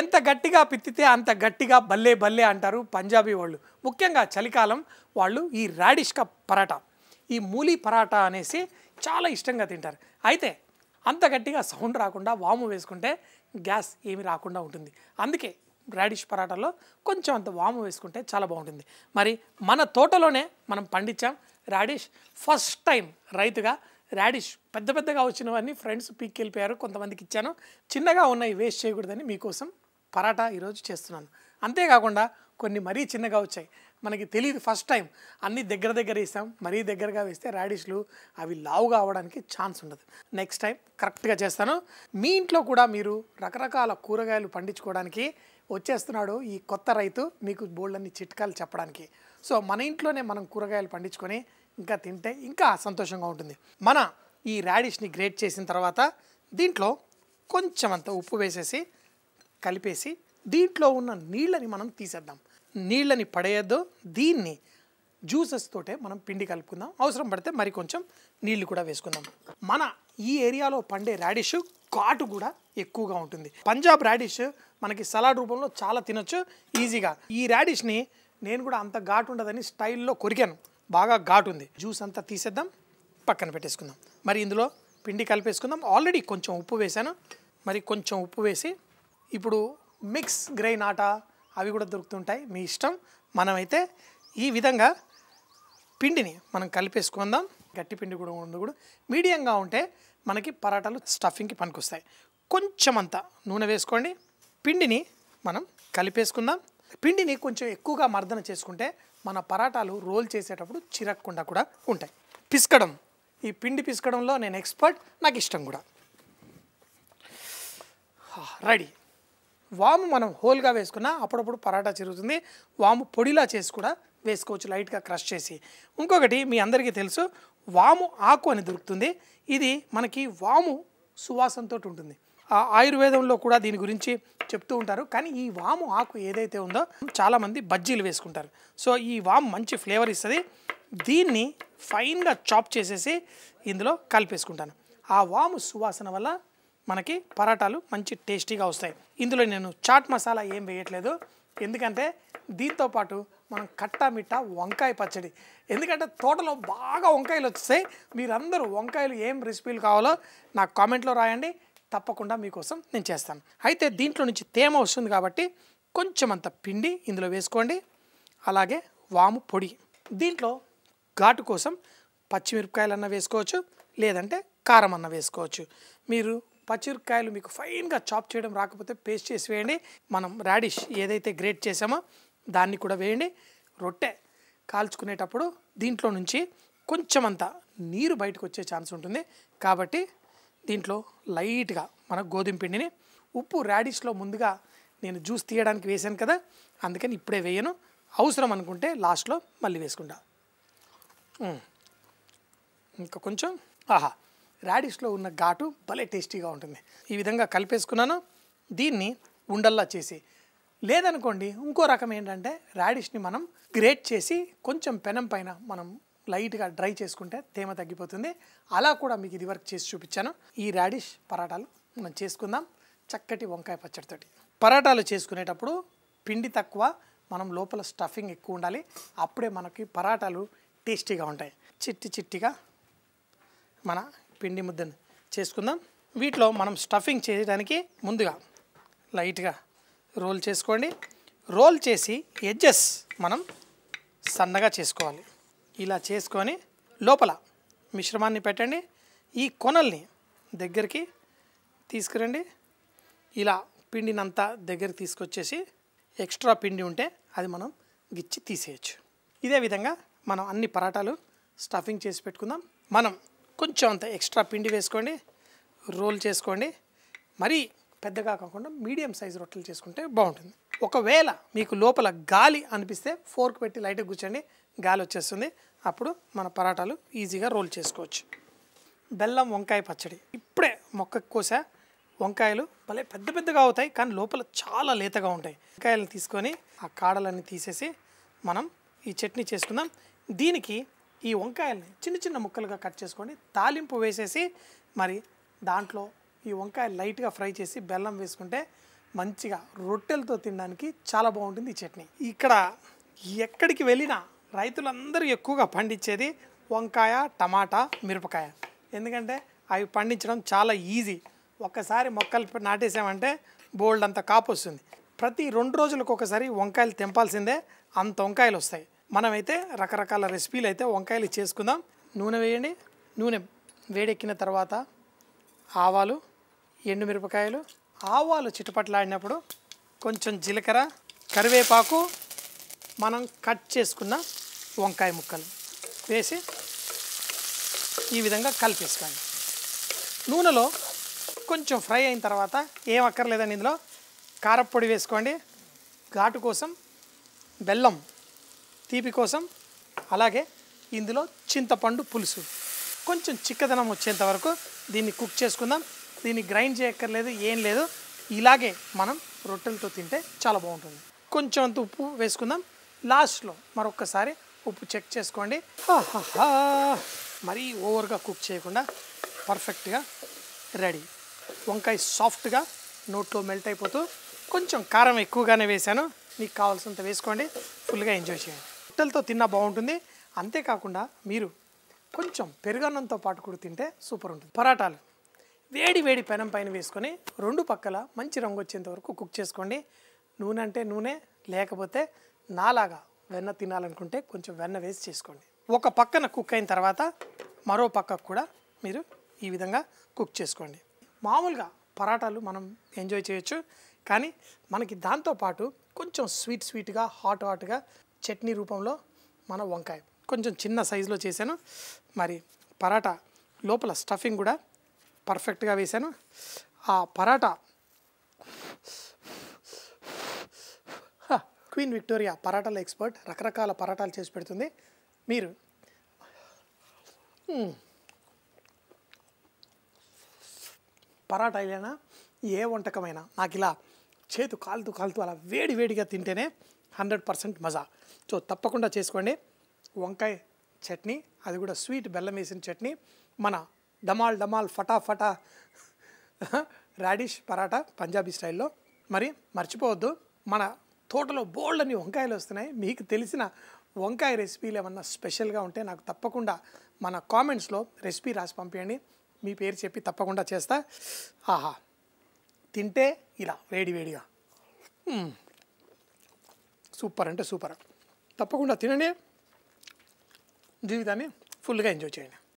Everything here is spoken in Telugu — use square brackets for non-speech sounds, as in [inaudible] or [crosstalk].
ఎంత గట్టిగా పిత్తితే అంత గట్టిగా బల్లే బల్లే అంటారు పంజాబీ వాళ్ళు ముఖ్యంగా చలికాలం వాళ్ళు ఈ రాడిష్క పరాటా ఈ మూలీ పరాటా అనేసి చాలా ఇష్టంగా తింటారు అయితే అంత గట్టిగా సౌండ్ రాకుండా వాము వేసుకుంటే గ్యాస్ ఏమి రాకుండా ఉంటుంది అందుకే రాడిష్ పరాటాలో కొంచెం అంత వాము వేసుకుంటే చాలా బాగుంటుంది మరి మన తోటలోనే మనం పండించాం రాడిష్ ఫస్ట్ టైం రైతుగా రాడిష్ పెద్ద పెద్దగా వచ్చినవన్నీ ఫ్రెండ్స్ పీక్కి వెళ్ళిపోయారు కొంతమందికి ఇచ్చాను చిన్నగా ఉన్నాయి వేస్ట్ చేయకూడదని మీకోసం పరాటా ఈరోజు చేస్తున్నాను అంతేకాకుండా కొన్ని మరీ చిన్నగా వచ్చాయి మనకి తెలియదు ఫస్ట్ టైం అన్నీ దగ్గర దగ్గర వేసాం మరీ దగ్గరగా వేస్తే రాడిష్లు అవి లావుగా అవడానికి ఛాన్స్ ఉండదు నెక్స్ట్ టైం కరెక్ట్గా చేస్తాను మీ ఇంట్లో కూడా మీరు రకరకాల కూరగాయలు పండించుకోవడానికి వచ్చేస్తున్నాడు ఈ కొత్త రైతు మీకు బోల్డ్ అన్ని చిట్కాలు చెప్పడానికి సో మన ఇంట్లోనే మనం కూరగాయలు పండించుకొని ఇంకా తింటే ఇంకా సంతోషంగా ఉంటుంది మన ఈ రాడిష్ని గ్రేట్ చేసిన తర్వాత దీంట్లో కొంచెం అంత ఉప్పు వేసేసి కలిపేసి దీంట్లో ఉన్న నీళ్ళని మనం తీసేద్దాం నీళ్ళని పడేయద్దు దీన్ని జ్యూసెస్ తోటే మనం పిండి కలుపుకుందాం అవసరం పడితే మరి కొంచెం నీళ్లు కూడా వేసుకుందాం మన ఈ ఏరియాలో పండే రాడిష్ ఘాటు కూడా ఎక్కువగా ఉంటుంది పంజాబ్ రాడిష్ మనకి సలాడ్ రూపంలో చాలా తినొచ్చు ఈజీగా ఈ రాడిష్ని నేను కూడా అంత ఘాటు ఉండదని స్టైల్లో కొరికాను బాగా ఘాటు ఉంది జ్యూస్ అంతా తీసేద్దాం పక్కన పెట్టేసుకుందాం మరి ఇందులో పిండి కలిపేసుకుందాం ఆల్రెడీ కొంచెం ఉప్పు వేసాను మరి కొంచెం ఉప్పు వేసి ఇప్పుడు మిక్స్ గ్రైన్ ఆట అవి కూడా దొరుకుతుంటాయి మీ ఇష్టం మనమైతే ఈ విధంగా పిండిని మనం కలిపేసుకుందాం గట్టి పిండి కూడా ఉండదు కూడా మీడియంగా ఉంటే మనకి పరాటాలు స్టఫింగ్కి పనికొస్తాయి కొంచెం అంత నూనె వేసుకోండి పిండిని మనం కలిపేసుకుందాం పిండిని కొంచెం ఎక్కువగా మర్దన చేసుకుంటే మన పరాటాలు రోల్ చేసేటప్పుడు చిరక్కుండా కూడా ఉంటాయి పిసకడం ఈ పిండి పిసకడంలో నేను ఎక్స్పర్ట్ నాకు ఇష్టం కూడా రెడీ వాము మనం హోల్గా వేసుకున్నా అప్పుడప్పుడు పరాటా చిరుగుతుంది వాము పొడిలా చేసి కూడా వేసుకోవచ్చు లైట్గా క్రష్ చేసి ఇంకొకటి మీ అందరికీ తెలుసు వాము ఆకు అని దొరుకుతుంది ఇది మనకి వాము సువాసనతో ఉంటుంది ఆయుర్వేదంలో కూడా దీని గురించి చెప్తూ ఉంటారు కానీ ఈ వాము ఆకు ఏదైతే ఉందో చాలామంది బజ్జీలు వేసుకుంటారు సో ఈ వాము మంచి ఫ్లేవర్ ఇస్తుంది దీన్ని ఫైన్గా చాప్ చేసేసి ఇందులో కలిపేసుకుంటాను ఆ వాము సువాసన వల్ల మనకి పరాటాలు మంచి టేస్టీగా వస్తాయి ఇందులో నేను చాట్ మసాలా ఏం వేయట్లేదు ఎందుకంటే దీంతో పాటు మనం కట్టా మిట్టా వంకాయ పచ్చడి ఎందుకంటే తోటలో బాగా వంకాయలు వస్తాయి మీరందరూ వంకాయలు ఏం రెసిపీలు కావాలో నాకు కామెంట్లో రాయండి తప్పకుండా మీకోసం నేను చేస్తాను అయితే దీంట్లో నుంచి తేమ వస్తుంది కాబట్టి కొంచెం అంత పిండి ఇందులో వేసుకోండి అలాగే వాము పొడి దీంట్లో ఘాటు కోసం పచ్చిమిరపకాయలు అన్న వేసుకోవచ్చు లేదంటే కారం అన్న వేసుకోవచ్చు మీరు పచ్చిమిరపకాయలు మీకు ఫైన్గా చాప్ చేయడం రాకపోతే పేస్ట్ చేసి వేయండి మనం రాడిష్ ఏదైతే గ్రేట్ చేసామో దాన్ని కూడా వేయండి రొట్టె కాల్చుకునేటప్పుడు దీంట్లో నుంచి కొంచెమంత నీరు బయటకు వచ్చే ఛాన్స్ ఉంటుంది కాబట్టి దీంట్లో లైట్గా మన గోధుమ పిండిని ఉప్పు రాడిష్లో ముందుగా నేను జ్యూస్ తీయడానికి వేశాను కదా అందుకని ఇప్పుడే వేయను అవసరం అనుకుంటే లాస్ట్లో మళ్ళీ వేసుకుంటా ఇంకా కొంచెం ఆహా రాడిష్లో ఉన్న ఘాటు భలే టేస్టీగా ఉంటుంది ఈ విధంగా కలిపేసుకున్నాను దీన్ని ఉండల్లా చేసి లేదనుకోండి ఇంకో రకం ఏంటంటే రాడిష్ని మనం గ్రేట్ చేసి కొంచెం పెనం పైన మనం లైట్గా డ్రై చేసుకుంటే తేమ తగ్గిపోతుంది అలా కూడా మీకు ఇది వరకు చేసి చూపించాను ఈ రాడిష్ పరాటాలు మనం చేసుకుందాం చక్కటి వంకాయ పచ్చడితోటి పరాటాలు చేసుకునేటప్పుడు పిండి తక్కువ మనం లోపల స్టఫింగ్ ఎక్కువ ఉండాలి అప్పుడే మనకి పరాటాలు టేస్టీగా ఉంటాయి చిట్టి చిట్టిగా మన పిండి ముద్దను చేసుకుందాం వీటిలో మనం స్టఫింగ్ చేయడానికి ముందుగా లైట్గా రోల్ చేసుకోండి రోల్ చేసి ఎడ్జెస్ మనం సన్నగా చేసుకోవాలి ఇలా చేసుకొని లోపల మిశ్రమాన్ని పెట్టండి ఈ కొనల్ని దగ్గరికి తీసుకురండి ఇలా పిండినంతా దగ్గరికి తీసుకొచ్చేసి ఎక్స్ట్రా పిండి ఉంటే అది మనం గిచ్చి తీసేయచ్చు ఇదే విధంగా మనం అన్ని పరాటాలు స్టఫింగ్ చేసి పెట్టుకుందాం మనం కొంచెం అంత ఎక్స్ట్రా పిండి వేసుకోండి రోల్ చేసుకోండి మరీ పెద్దగా కాకుండా మీడియం సైజు రొట్టెలు చేసుకుంటే బాగుంటుంది ఒకవేళ మీకు లోపల గాలి అనిపిస్తే ఫోర్క్ పెట్టి లైట్గా కూర్చోండి గాలి వచ్చేస్తుంది అప్పుడు మన పరాటాలు ఈజీగా రోల్ చేసుకోవచ్చు బెల్లం వంకాయ పచ్చడి ఇప్పుడే మొక్క కోసా వంకాయలు భలే పెద్ద పెద్దగా అవుతాయి కానీ లోపల చాలా లేతగా ఉంటాయి వంకాయలను తీసుకొని ఆ కాడలన్నీ తీసేసి మనం ఈ చట్నీ చేసుకుందాం దీనికి ఈ వంకాయల్ని చిన్న చిన్న ముక్కలుగా కట్ చేసుకోండి తాలింపు వేసేసి మరి దాంట్లో ఈ వంకాయ లైట్గా ఫ్రై చేసి బెల్లం వేసుకుంటే మంచిగా రొట్టెలతో తినడానికి చాలా బాగుంటుంది ఈ చట్నీ ఇక్కడ ఎక్కడికి వెళ్ళినా రైతులందరూ ఎక్కువగా పండించేది వంకాయ టమాటా మిరపకాయ ఎందుకంటే అవి పండించడం చాలా ఈజీ ఒక్కసారి మొక్కలు నాటేసామంటే బోల్డ్ అంత కాపు వస్తుంది ప్రతి రెండు రోజులకు ఒకసారి వంకాయలు తెంపాల్సిందే అంత వంకాయలు వస్తాయి మనమైతే రకరకాల రెసిపీలు అయితే వంకాయలు చేసుకుందాం నూనె వేయండి నూనె వేడెక్కిన తర్వాత ఆవాలు ఎండుమిరపకాయలు ఆవాలు చిటపట్లాడినప్పుడు కొంచెం జీలకర్ర కరివేపాకు మనం కట్ చేసుకున్న వంకాయ ముక్కలు వేసి ఈ విధంగా కలిపేసుకోండి నూనెలో కొంచెం ఫ్రై అయిన తర్వాత ఏం అక్కర్లేదండి ఇందులో కారపొడి వేసుకోండి ఘాటు కోసం బెల్లం తీపి కోసం అలాగే ఇందులో చింతపండు పులుసు కొంచెం చిక్కదనం వచ్చేంత వరకు దీన్ని కుక్ చేసుకుందాం దీన్ని గ్రైండ్ చేయక్కర్లేదు ఏం లేదు ఇలాగే మనం రొట్టెలతో తింటే చాలా బాగుంటుంది కొంచెం అంత ఉప్పు వేసుకుందాం లాస్ట్లో మరొక్కసారి ఉప్పు చెక్ చేసుకోండి మరీ ఓవర్గా కుక్ చేయకుండా పర్ఫెక్ట్గా రెడీ వంకాయ సాఫ్ట్గా నోట్లో మెల్ట్ అయిపోతూ కొంచెం కారం ఎక్కువగానే వేశాను మీకు కావాల్సినంత వేసుకోండి ఫుల్గా ఎంజాయ్ చేయండి హోటల్తో తిన్నా బాగుంటుంది అంతేకాకుండా మీరు కొంచెం పెరుగన్నంతో పాటు కూడా తింటే సూపర్ ఉంటుంది పరాటాలు వేడి వేడి పెనం పైన వేసుకొని రెండు పక్కల మంచి రంగు వచ్చేంత వరకు కుక్ చేసుకోండి నూనె అంటే నూనె లేకపోతే నాలాగా వెన్న తినాలనుకుంటే కొంచెం వెన్న వేసి చేసుకోండి ఒక పక్కన కుక్ అయిన తర్వాత మరో పక్కకు కూడా మీరు ఈ విధంగా కుక్ చేసుకోండి మామూలుగా పరాటాలు మనం ఎంజాయ్ చేయొచ్చు కానీ మనకి దాంతోపాటు కొంచెం స్వీట్ స్వీట్గా హాట్ హాట్గా చట్నీ రూపంలో మన వంకాయ కొంచెం చిన్న సైజులో చేశాను మరి పరాటా లోపల స్టఫింగ్ కూడా పర్ఫెక్ట్గా వేశాను ఆ పరాటా క్వీన్ విక్టోరియా పరాటాల ఎక్స్పర్ట్ రకరకాల పరాటాలు చేసి పెడుతుంది మీరు పరాటా అయినా ఏ వంటకమైనా నాకు ఇలా చేతు కాలుతూ కాలుతూ అలా వేడి వేడిగా తింటేనే హండ్రెడ్ పర్సెంట్ మజా సో తప్పకుండా చేసుకోండి వంకాయ చట్నీ అది కూడా స్వీట్ బెల్లం వేసిన చట్నీ మన డమాల్ డమాల్ ఫటాఫటా [laughs] రాడిష్ పరాటా పంజాబీ స్టైల్లో మరి మర్చిపోవద్దు మన తోటలో బోల్డ్ అని వంకాయలు వస్తున్నాయి మీకు తెలిసిన వంకాయ రెసిపీలు ఏమన్నా స్పెషల్గా ఉంటే నాకు తప్పకుండా మన కామెంట్స్లో రెసిపీ రాసి పంపించండి మీ పేరు చెప్పి తప్పకుండా చేస్తా ఆహా తింటే ఇలా వేడి వేడిగా సూపర్ అంటే సూపర్ తప్పకుండా తినండి జీవితాన్ని ఫుల్గా ఎంజాయ్ చేయండి